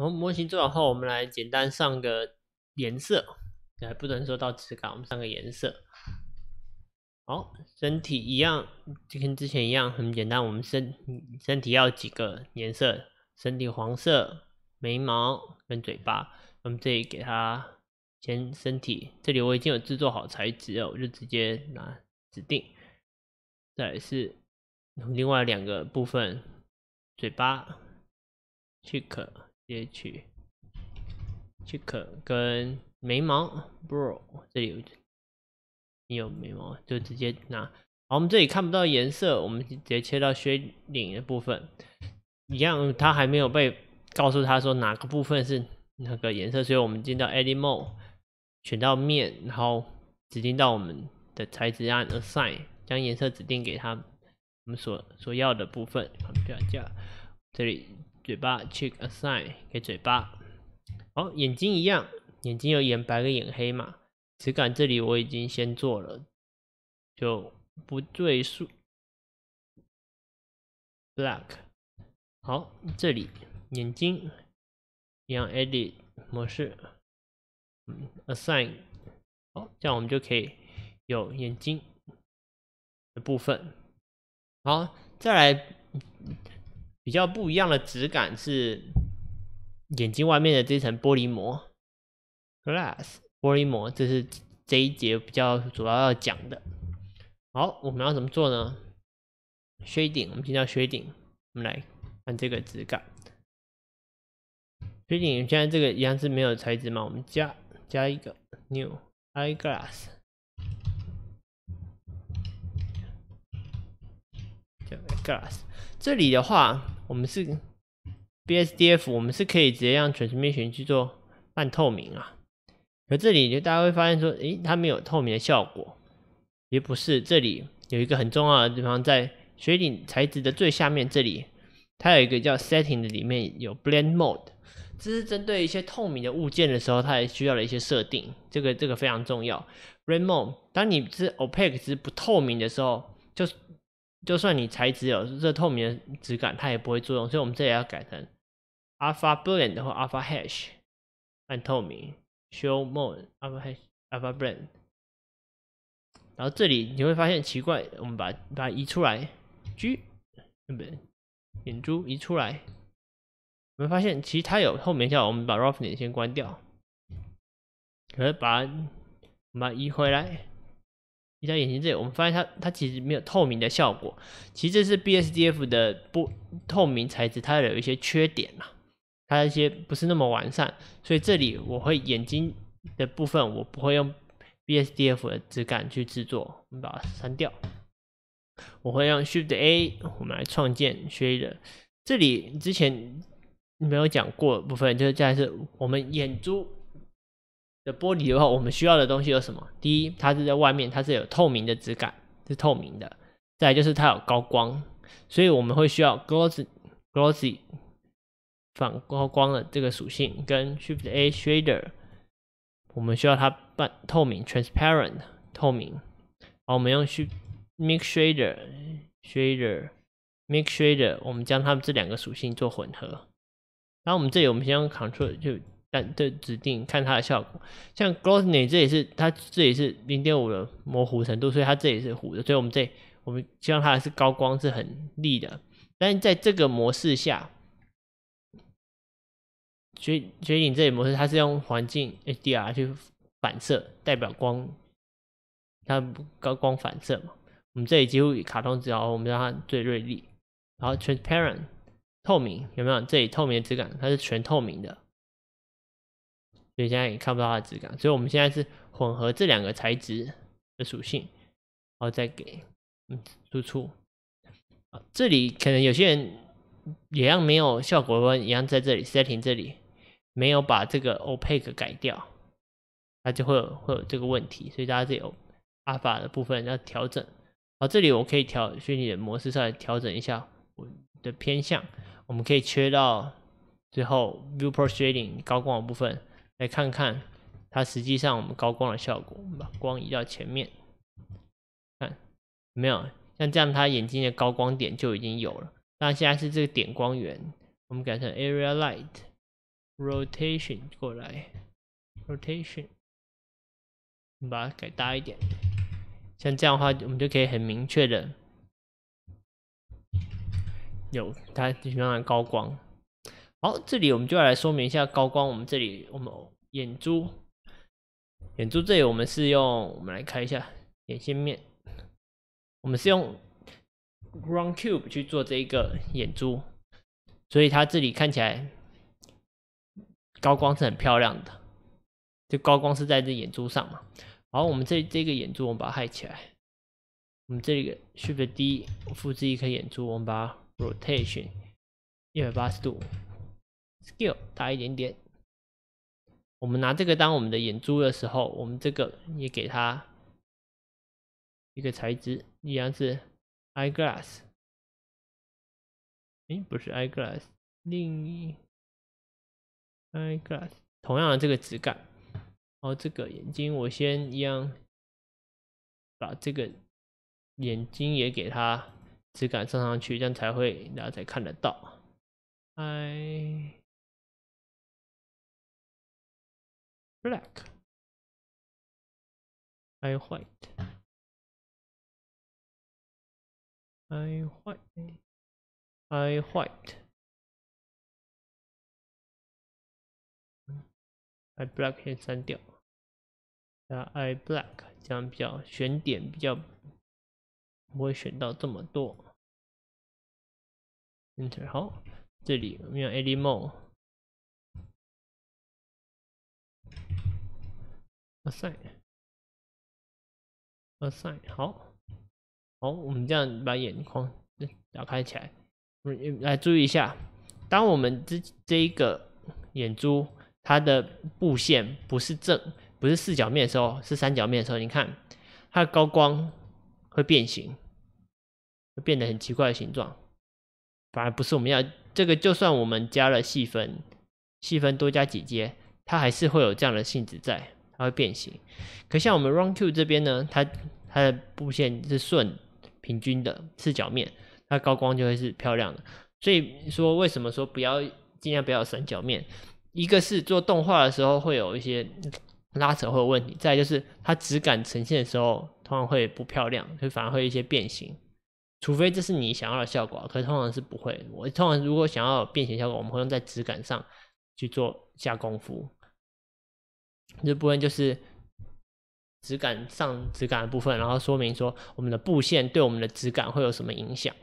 好，模型做好后，我们来简单上个颜色。哎，不能说到质感，我们上个颜色。好，身体一样就跟之前一样，很简单。我们身身体要几个颜色？身体黄色，眉毛跟嘴巴。我们这里给它先身体，这里我已经有制作好材质了，我就直接拿指定。再来是另外两个部分，嘴巴、cheek 接去，chicken 跟眉毛，bro，这里有，你有眉毛就直接拿。好，我们这里看不到颜色，我们直接切到削领的部分，一样，它还没有被告诉他说哪个部分是那个颜色，所以我们进到 Edit Mode，选到面，然后指定到我们的材质，按 Assign，将颜色指定给他，我们所所要的部分，我们这样这里。嘴巴，chick assign 给嘴巴，好，眼睛一样，眼睛有眼白跟眼黑嘛，质感这里我已经先做了，就不赘述。black，好，这里眼睛，一样 edit 模式，嗯，assign，好，这样我们就可以有眼睛的部分，好，再来。比较不一样的质感是眼睛外面的这层玻璃膜 （glass） 玻璃膜，这是这一节比较主要要讲的。好，我们要怎么做呢？Shading，我们先叫 Shading，我们来看这个质感。Shading 现在这个一样是没有材质嘛？我们加加一个 new eye glass 叫 glass。这里的话。我们是 BSDF，我们是可以直接让 transmission 去做半透明啊。而这里就大家会发现说，诶，它没有透明的效果，也不是。这里有一个很重要的地方，在水顶材质的最下面这里，它有一个叫 setting 的，里面有 blend mode。这是针对一些透明的物件的时候，它也需要的一些设定。这个这个非常重要。blend mode，当你是 opaque，是不透明的时候，就是。就算你材质有这透明的质感，它也不会作用，所以我们这里要改成 alpha blend 或 alpha hash，半透明 show m o d e alpha hash alpha blend。然后这里你会发现奇怪，我们把把它移出来，G 对不，对？眼珠移出来，你会发现其实它有透明效果。我们把 roughness 先关掉，来把把它移回来。你在眼睛这里，我们发现它它其实没有透明的效果。其实这是 BSDF 的不透明材质，它有一些缺点嘛，它一些不是那么完善。所以这里我会眼睛的部分，我不会用 BSDF 的质感去制作，我们把它删掉。我会用 Shift A，我们来创建 Shader。这里之前没有讲过部分，就是这是我们眼珠。的玻璃的话，我们需要的东西有什么？第一，它是在外面，它是有透明的质感，是透明的；再就是它有高光，所以我们会需要 glossy glossy 反高光的这个属性，跟 shift a shader。我们需要它半透明 transparent 透明。好，我们用 shift mix shader shader mix shader，我们将它们这两个属性做混合。然后我们这里，我们先用 c t r l 就。但的指定看它的效果，像 Glossy 这也是它这里是零点五的模糊程度，所以它这里是糊的。所以我们这我们希望它是高光是很厉的。但在这个模式下，绝绝影这里模式它是用环境 HDR 去反射代表光，它高光反射嘛。我们这里几乎以卡通纸，然后我们让它最锐利。然后 Transparent 透明有没有？这里透明质感，它是全透明的。所以现在也看不到它的质感，所以我们现在是混合这两个材质的属性，然后再给嗯输出。这里可能有些人一样没有效果，一样在这里 setting 这里没有把这个 opaque 改掉，它就会有会有这个问题。所以大家这有 alpha 的部分要调整。好，这里我可以调虚拟的模式上来调整一下我的偏向，我们可以切到最后 viewport shading 高光的部分。来看看它实际上我们高光的效果。我们把光移到前面，看没有像这样，它眼睛的高光点就已经有了。那现在是这个点光源，我们改成 Area Light，Rotation 过来，Rotation，我们把它改大一点。像这样的话，我们就可以很明确的有它地上的高光。好，这里我们就要来说明一下高光。我们这里，我们眼珠，眼珠这里，我们是用我们来看一下眼线面，我们是用 ground cube 去做这一个眼珠，所以它这里看起来高光是很漂亮的。这高光是在这眼珠上嘛？好，我们这这个眼珠，我们把它嗨起来。我们这里 shift d 复制一颗眼珠，我们把 rotation 一百八十度。scale 大一点点，我们拿这个当我们的眼珠的时候，我们这个也给它一个材质，一样是 eyeglass。哎，不是 eyeglass，另一 eyeglass，同样的这个质感。哦，这个眼睛我先一样，把这个眼睛也给它质感上上去，这样才会大家才看得到。哎。black I white I white I white I black 先删掉，那 I black 这样比较选点比较不会选到这么多。Enter 好，这里我们用 Edit Mode。assign，assign，好，好，我们这样把眼眶打开起来。来，注意一下，当我们这这一个眼珠它的布线不是正，不是四角面的时候，是三角面的时候，你看它的高光会变形，会变得很奇怪的形状，反而不是我们要。这个就算我们加了细分，细分多加几阶，它还是会有这样的性质在。它会变形，可像我们 Run Q 这边呢，它它的布线是顺、平均的四角面，它高光就会是漂亮的。所以说，为什么说不要尽量不要省角面？一个是做动画的时候会有一些拉扯会有问题，再就是它质感呈现的时候通常会不漂亮，就反而会一些变形。除非这是你想要的效果，可通常是不会。我通常如果想要变形效果，我们会用在质感上去做下功夫。这部分就是质感上质感的部分，然后说明说我们的布线对我们的质感会有什么影响。